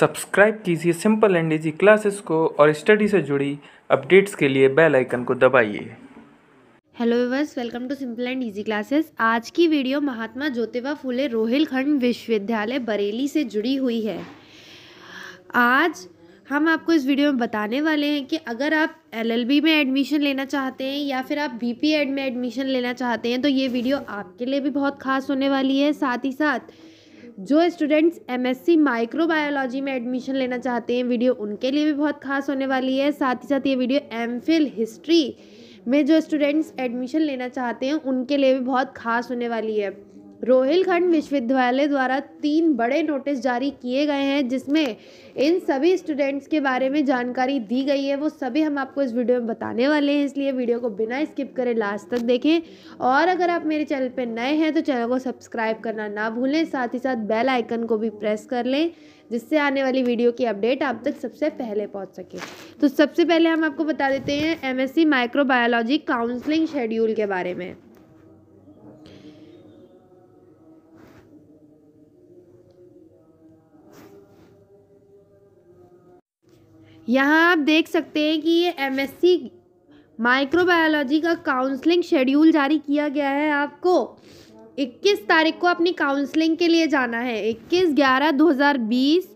subscribe कीजिए simple and easy classes को और स्टडी से जुड़ी अपडेट्स के लिए बेल आइकन को दबाइए hello viewers welcome to simple and easy classes आज की वीडियो महात्मा ज्योतिबा फुले रोहिलखंड विश्वविद्यालय बरेली से जुड़ी हुई है आज हम आपको इस वीडियो में बताने वाले हैं कि अगर आप एलएलबी में एडमिशन लेना चाहते हैं या फिर आप बीपी एड में एडमिशन लेना चाहते हैं तो ये वीडियो आपके लिए भी बहुत खास होने वाली है साथ ही साथ जो स्टूडेंट्स एमएससी माइक्रोबायोलॉजी में एडमिशन लेना चाहते हैं वीडियो उनके लिए भी बहुत खास होने वाली है साथ ही साथ ये वीडियो एम हिस्ट्री में जो स्टूडेंट्स एडमिशन लेना चाहते हैं उनके लिए भी बहुत खास होने वाली है रोहिलखंड विश्वविद्यालय द्वारा तीन बड़े नोटिस जारी किए गए हैं जिसमें इन सभी स्टूडेंट्स के बारे में जानकारी दी गई है वो सभी हम आपको इस वीडियो में बताने वाले हैं इसलिए वीडियो को बिना स्किप करें लास्ट तक देखें और अगर आप मेरे चैनल पर नए हैं तो चैनल को सब्सक्राइब करना ना भूलें साथ ही साथ बेल आइकन को भी प्रेस कर लें जिससे आने वाली वीडियो की अपडेट आप तक सबसे पहले पहुंच सके तो सबसे पहले हम आपको बता देते हैं एमएससी माइक्रोबायोलॉजी काउंसलिंग शेड्यूल के बारे में यहाँ आप देख सकते हैं कि ये एम एस सी माइक्रोबायोलॉजी का काउंसलिंग शेड्यूल जारी किया गया है आपको 21 तारीख को अपनी काउंसलिंग के लिए जाना है 21 ग्यारह 2020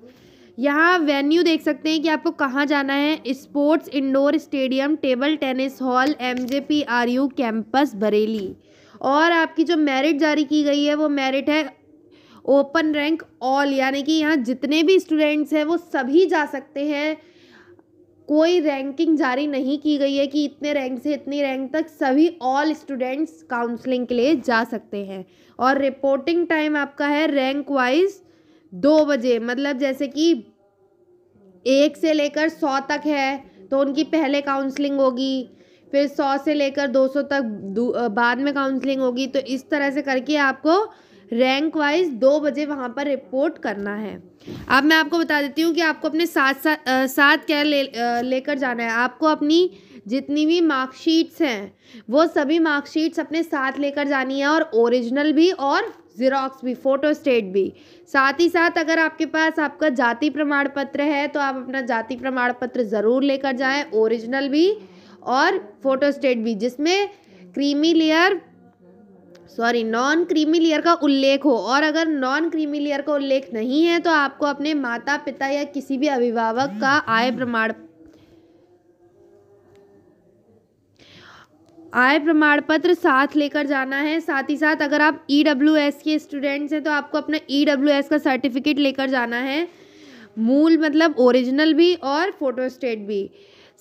यहाँ वेन्यू देख सकते हैं कि आपको कहाँ जाना है sports indoor stadium table tennis hall M J P R U campus Bareilly और आपकी जो मेरिट जारी की गई है वो मेरिट है ओपन रैंक ऑल यानी कि यहाँ जितने भी स्टूडेंट्स हैं वो सभी जा सकते हैं कोई रैंकिंग जारी नहीं की गई है कि इतने रैंक से इतनी रैंक तक सभी ऑल स्टूडेंट्स काउंसलिंग के लिए जा सकते हैं और रिपोर्टिंग टाइम आपका है रैंक वाइज दो बजे मतलब जैसे कि एक से लेकर सौ तक है तो उनकी पहले काउंसलिंग होगी फिर सौ से लेकर दो सौ तक बाद में काउंसलिंग होगी तो इस तरह से करके आपको रैंक वाइज दो बजे वहाँ पर रिपोर्ट करना है अब मैं आपको बता देती हूँ कि आपको अपने साथ साथ साथ क्या ले लेकर जाना है आपको अपनी जितनी भी मार्कशीट्स हैं वो सभी मार्कशीट्स अपने साथ लेकर जानी है और ओरिजिनल भी और जीरोक्स भी फ़ोटो स्टेट भी साथ ही साथ अगर आपके पास आपका जाति प्रमाण पत्र है तो आप अपना जाति प्रमाण पत्र ज़रूर लेकर जाएं ओरिजिनल भी और फ़ोटो स्टेट भी जिसमें creamy layer sorry non creamy layer का उल्लेख हो और अगर नॉन क्रीमी लेयर का उल्लेख नहीं है तो आपको अपने माता पिता या किसी भी अभिभावक का आय प्रमाण आय प्रमाण पत्र साथ लेकर जाना है साथ ही साथ अगर आप ई डब्ल्यू एस के स्टूडेंट्स हैं तो आपको अपना ई डब्ल्यू एस का सर्टिफिकेट लेकर जाना है मूल मतलब ओरिजिनल भी और फोटोस्टेट भी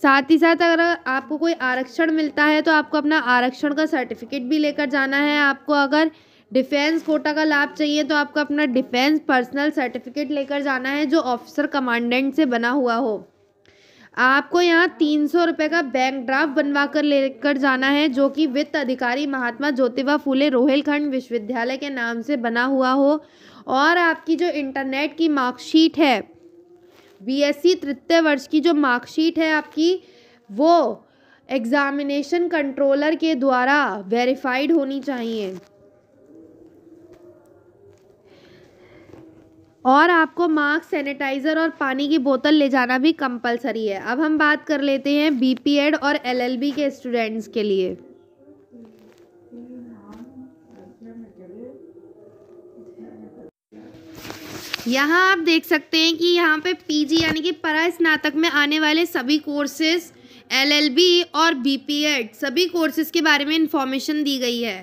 साथ ही साथ अगर आपको कोई आरक्षण मिलता है तो आपको अपना आरक्षण का सर्टिफिकेट भी लेकर जाना है आपको अगर डिफेंस कोटा का लाभ चाहिए तो आपको अपना डिफेंस पर्सनल सर्टिफिकेट लेकर जाना है जो ऑफिसर कमांडेंट से बना हुआ हो आपको यहाँ तीन सौ रुपये का बैंक ड्राफ्ट बनवा कर लेकर जाना है जो कि वित्त अधिकारी महात्मा ज्योतिबा फूले रोहिलखंड विश्वविद्यालय के नाम से बना हुआ हो और आपकी जो इंटरनेट की मार्कशीट है बीएससी तृतीय वर्ष की जो मार्कशीट है आपकी वो एग्ज़ामिनेशन कंट्रोलर के द्वारा वेरीफाइड होनी चाहिए और आपको मास्क सैनिटाइज़र और पानी की बोतल ले जाना भी कंपलसरी है अब हम बात कर लेते हैं बीपीएड और एलएलबी के स्टूडेंट्स के लिए यहाँ आप देख सकते हैं कि यहाँ पे पीजी यानी कि परा स्नातक में आने वाले सभी कोर्सेज एलएलबी और बीपीएड सभी कोर्सेज के बारे में इंफॉर्मेशन दी गई है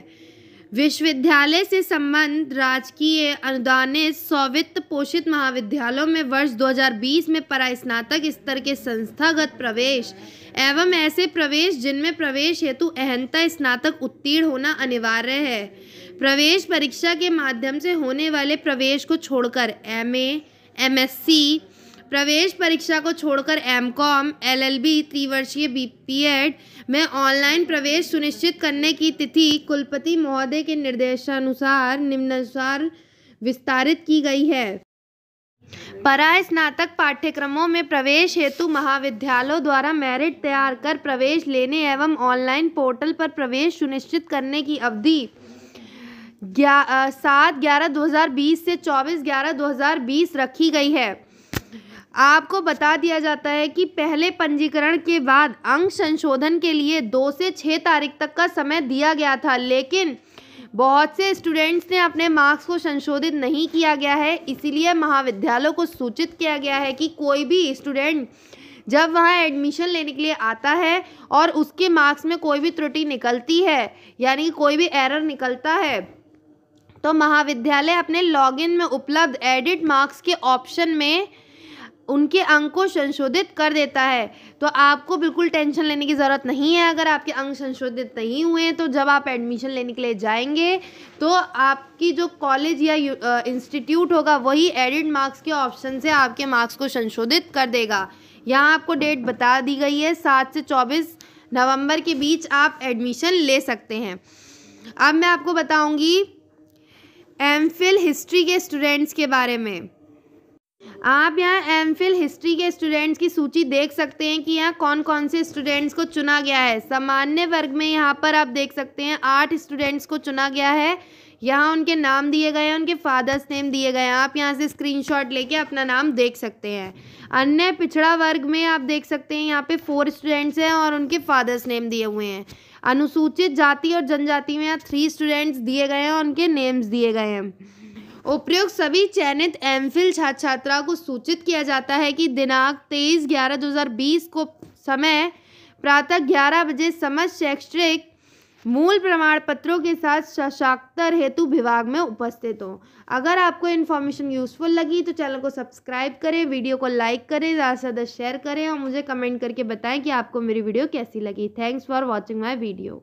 विश्वविद्यालय से संबंध राजकीय अनुदानित स्वित्त पोषित महाविद्यालयों में वर्ष 2020 में परास्नातक स्तर के संस्थागत प्रवेश एवं ऐसे प्रवेश जिनमें प्रवेश हेतु अहंता स्नातक उत्तीर्ण होना अनिवार्य है प्रवेश परीक्षा के माध्यम से होने वाले प्रवेश को छोड़कर M A M S C प्रवेश परीक्षा को छोड़कर M com L L B त्रिवर्षीय बी पी एड में ऑनलाइन प्रवेश सुनिश्चित करने की तिथि कुलपति महोदय के निर्देशानुसार निम्नानुसार विस्तारित की गई है परा स्नातक पाठ्यक्रमों में प्रवेश हेतु महाविद्यालयों द्वारा मेरिट तैयार कर प्रवेश लेने एवं ऑनलाइन पोर्टल पर प्रवेश सुनिश्चित करने की अवधि सात ग्यारह दो हज़ार बीस से चौबीस ग्यारह दो हज़ार बीस रखी गई है आपको बता दिया जाता है कि पहले पंजीकरण के बाद अंग संशोधन के लिए दो से छः तारीख तक का समय दिया गया था लेकिन बहुत से स्टूडेंट्स ने अपने मार्क्स को संशोधित नहीं किया गया है इसीलिए महाविद्यालयों को सूचित किया गया है कि कोई भी स्टूडेंट जब वहाँ एडमिशन लेने के लिए आता है और उसके मार्क्स में कोई भी त्रुटि निकलती है यानी कोई भी एरर निकलता है तो महाविद्यालय अपने लॉगिन में उपलब्ध एडिट मार्क्स के ऑप्शन में उनके अंक को संशोधित कर देता है तो आपको बिल्कुल टेंशन लेने की ज़रूरत नहीं है अगर आपके अंक संशोधित नहीं हुए हैं तो जब आप एडमिशन लेने के लिए जाएंगे तो आपकी जो कॉलेज या इंस्टीट्यूट होगा वही एडिट मार्क्स के ऑप्शन से आपके मार्क्स को संशोधित कर देगा यहाँ आपको डेट बता दी गई है सात से चौबीस नवंबर के बीच आप एडमिशन ले सकते हैं अब मैं आपको बताऊँगी एम हिस्ट्री के स्टूडेंट्स के बारे में आप यहाँ एम फिल हिस्ट्री के स्टूडेंट्स की सूची देख सकते हैं कि यहाँ कौन कौन से स्टूडेंट्स को चुना गया है सामान्य वर्ग में यहाँ पर आप देख सकते हैं आठ स्टूडेंट्स को चुना गया है यहाँ उनके नाम दिए गए हैं उनके फादर्स नेम दिए गए हैं आप यहाँ से स्क्रीनशॉट लेके अपना नाम देख सकते हैं अन्य पिछड़ा वर्ग में आप देख सकते हैं यहाँ पे फोर स्टूडेंट्स हैं और उनके फादर्स नेम दिए हुए हैं अनुसूचित जाति और जनजाति में यहाँ थ्री स्टूडेंट्स दिए गए हैं और उनके नेम्स दिए गए हैं उपयुक्त सभी चयनित एम फिल छात्र छात्राओं को सूचित किया जाता है कि दिनांक तेईस ग्यारह दो हज़ार बीस को समय प्रातः ग्यारह बजे समस्त शैक्षणिक मूल प्रमाण पत्रों के साथ सशाक्तर हेतु विभाग में उपस्थित हो अगर आपको इन्फॉर्मेशन यूज़फुल लगी तो चैनल को सब्सक्राइब करें वीडियो को लाइक करें ज़्यादा से ज़्यादा शेयर करें और मुझे कमेंट करके बताएं कि आपको मेरी वीडियो कैसी लगी thanks for watching my video